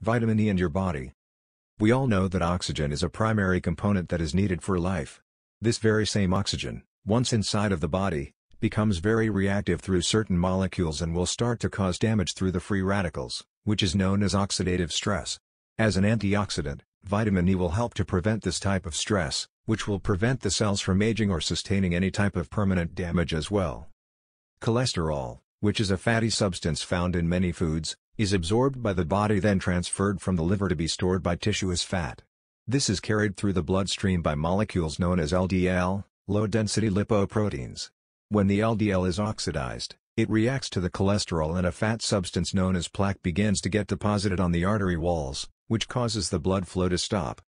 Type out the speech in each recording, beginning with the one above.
vitamin E and your body. We all know that oxygen is a primary component that is needed for life. This very same oxygen, once inside of the body, becomes very reactive through certain molecules and will start to cause damage through the free radicals, which is known as oxidative stress. As an antioxidant, vitamin E will help to prevent this type of stress, which will prevent the cells from aging or sustaining any type of permanent damage as well. Cholesterol, which is a fatty substance found in many foods, is absorbed by the body then transferred from the liver to be stored by tissue as fat. This is carried through the bloodstream by molecules known as LDL, low-density lipoproteins. When the LDL is oxidized, it reacts to the cholesterol and a fat substance known as plaque begins to get deposited on the artery walls, which causes the blood flow to stop.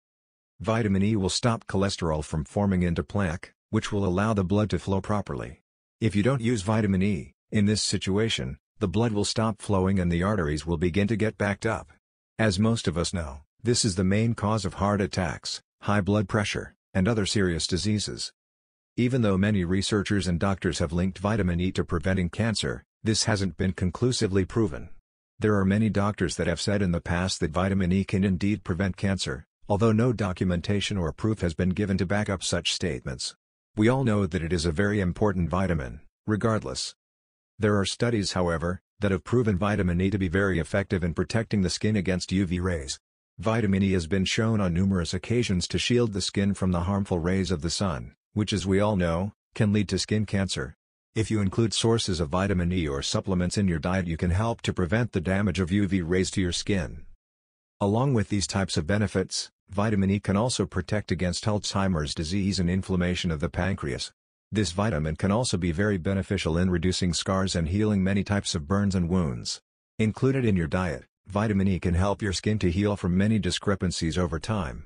Vitamin E will stop cholesterol from forming into plaque, which will allow the blood to flow properly. If you don't use vitamin E, in this situation, the blood will stop flowing and the arteries will begin to get backed up. As most of us know, this is the main cause of heart attacks, high blood pressure, and other serious diseases. Even though many researchers and doctors have linked vitamin E to preventing cancer, this hasn't been conclusively proven. There are many doctors that have said in the past that vitamin E can indeed prevent cancer, although no documentation or proof has been given to back up such statements. We all know that it is a very important vitamin, regardless. There are studies however, that have proven vitamin E to be very effective in protecting the skin against UV rays. Vitamin E has been shown on numerous occasions to shield the skin from the harmful rays of the sun, which as we all know, can lead to skin cancer. If you include sources of vitamin E or supplements in your diet you can help to prevent the damage of UV rays to your skin. Along with these types of benefits, vitamin E can also protect against Alzheimer's disease and inflammation of the pancreas. This vitamin can also be very beneficial in reducing scars and healing many types of burns and wounds. Included in your diet, vitamin E can help your skin to heal from many discrepancies over time.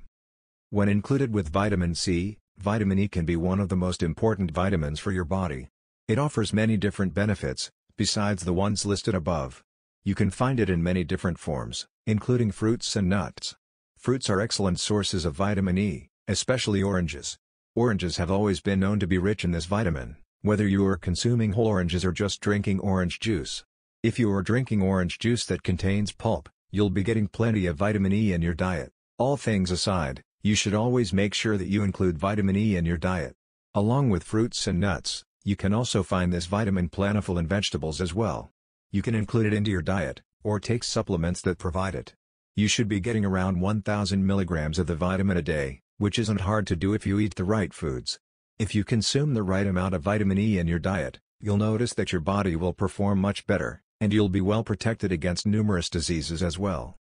When included with vitamin C, vitamin E can be one of the most important vitamins for your body. It offers many different benefits, besides the ones listed above. You can find it in many different forms, including fruits and nuts. Fruits are excellent sources of vitamin E, especially oranges. Oranges have always been known to be rich in this vitamin, whether you are consuming whole oranges or just drinking orange juice. If you are drinking orange juice that contains pulp, you'll be getting plenty of vitamin E in your diet. All things aside, you should always make sure that you include vitamin E in your diet. Along with fruits and nuts, you can also find this vitamin plentiful in vegetables as well. You can include it into your diet, or take supplements that provide it. You should be getting around 1000 milligrams of the vitamin a day, which isn't hard to do if you eat the right foods. If you consume the right amount of vitamin E in your diet, you'll notice that your body will perform much better, and you'll be well protected against numerous diseases as well.